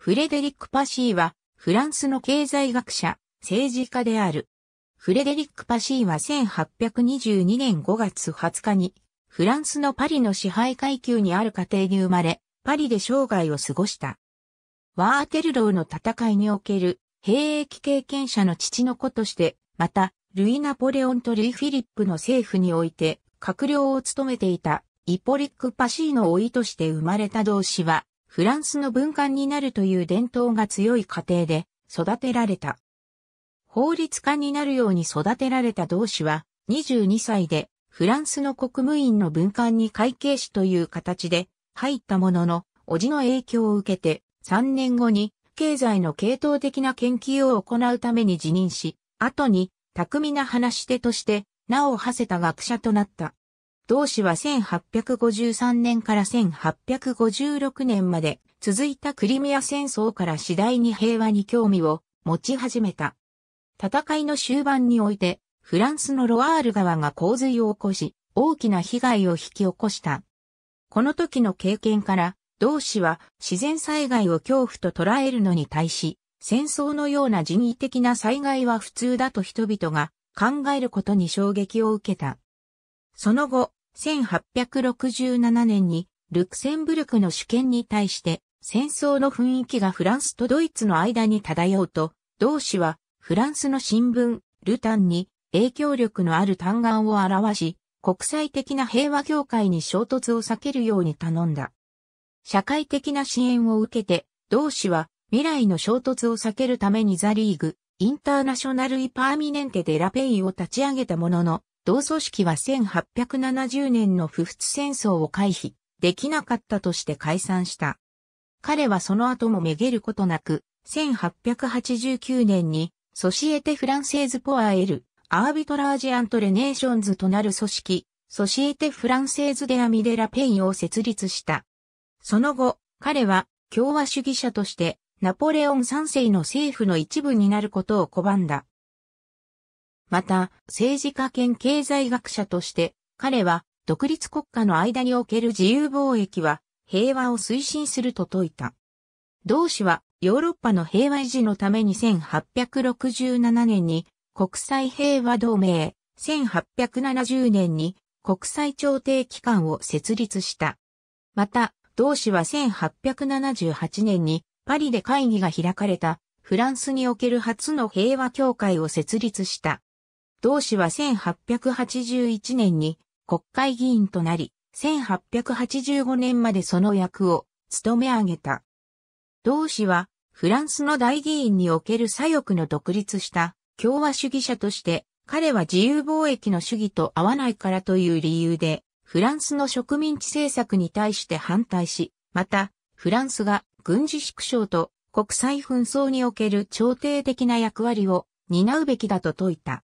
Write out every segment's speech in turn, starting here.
フレデリック・パシーは、フランスの経済学者、政治家である。フレデリック・パシーは1822年5月20日に、フランスのパリの支配階級にある家庭に生まれ、パリで生涯を過ごした。ワーテルローの戦いにおける、兵役経験者の父の子として、また、ルイ・ナポレオンとルイ・フィリップの政府において、閣僚を務めていた、イポリック・パシーの老いとして生まれた同志は、フランスの文官になるという伝統が強い家庭で育てられた。法律家になるように育てられた同志は、22歳でフランスの国務院の文官に会計士という形で入ったものの、叔父の影響を受けて3年後に経済の系統的な研究を行うために辞任し、後に巧みな話し手として名を馳せた学者となった。同氏は1853年から1856年まで続いたクリミア戦争から次第に平和に興味を持ち始めた。戦いの終盤において、フランスのロワール川が洪水を起こし、大きな被害を引き起こした。この時の経験から、同氏は自然災害を恐怖と捉えるのに対し、戦争のような人為的な災害は普通だと人々が考えることに衝撃を受けた。その後、1867年にルクセンブルクの主権に対して戦争の雰囲気がフランスとドイツの間に漂うと、同氏はフランスの新聞、ルタンに影響力のある単眼を表し、国際的な平和協会に衝突を避けるように頼んだ。社会的な支援を受けて、同氏は未来の衝突を避けるためにザリーグ、インターナショナル・イ・パーミネンテ・デ・ラ・ペイを立ち上げたものの、同組織は1870年の不仏戦争を回避できなかったとして解散した。彼はその後もめげることなく、1889年にソシエテ・フランセーズ・ポアエル、アービトラージ・アント・レネーションズとなる組織、ソシエテ・フランセーズ・デ・アミデ・ラ・ペインを設立した。その後、彼は共和主義者としてナポレオン三世の政府の一部になることを拒んだ。また、政治家兼経済学者として、彼は、独立国家の間における自由貿易は、平和を推進すると説いた。同氏は、ヨーロッパの平和維持のために1867年に、国際平和同盟、1870年に、国際調停機関を設立した。また、同氏は1878年に、パリで会議が開かれた、フランスにおける初の平和協会を設立した。同氏は1881年に国会議員となり、1885年までその役を務め上げた。同氏はフランスの大議員における左翼の独立した共和主義者として、彼は自由貿易の主義と合わないからという理由で、フランスの植民地政策に対して反対し、また、フランスが軍事縮小と国際紛争における調停的な役割を担うべきだと説いた。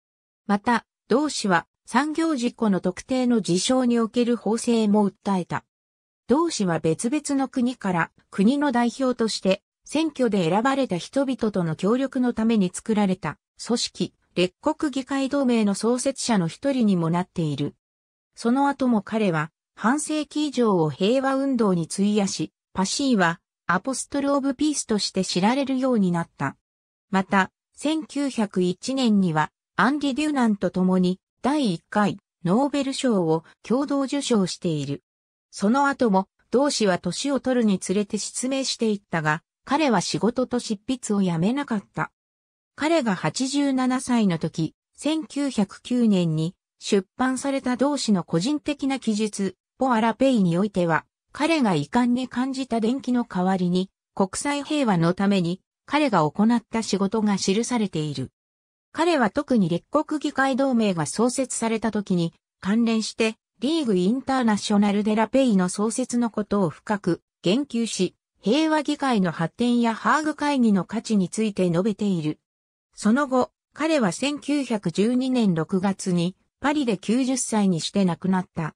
また、同氏は産業事故の特定の事象における法制も訴えた。同氏は別々の国から国の代表として選挙で選ばれた人々との協力のために作られた組織、列国議会同盟の創設者の一人にもなっている。その後も彼は半世紀以上を平和運動に費やし、パシーはアポストル・オブ・ピースとして知られるようになった。また、1901年には、アンディ・デューナンと共に、第1回、ノーベル賞を共同受賞している。その後も、同志は年を取るにつれて失明していったが、彼は仕事と執筆をやめなかった。彼が87歳の時、1909年に出版された同志の個人的な記述、ポアラペイにおいては、彼が遺憾に感じた電気の代わりに、国際平和のために彼が行った仕事が記されている。彼は特に列国議会同盟が創設された時に関連してリーグインターナショナルデラペイの創設のことを深く言及し、平和議会の発展やハーグ会議の価値について述べている。その後、彼は1912年6月にパリで90歳にして亡くなった。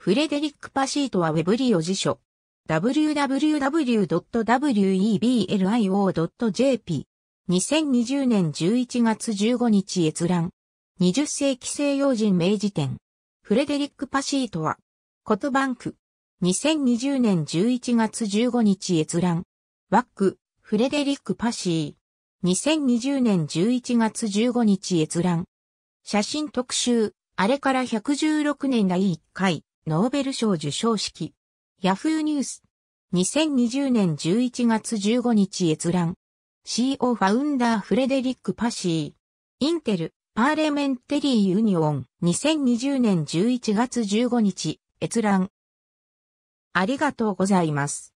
フレデリック・パシートはウェブリオ辞書。www.weblio.jp 2020年11月15日閲覧。20世紀西洋人名治典。フレデリック・パシートは、コトバンク。2020年11月15日閲覧。ワック、フレデリック・パシー。2020年11月15日閲覧。写真特集、あれから116年第1回。ノーベル賞受賞式。ヤフーニュース。2020年11月15日閲覧。CO ファウンダーフレデリック・パシー。インテル、パーレメンテリー・ユニオン。2020年11月15日閲覧。ありがとうございます。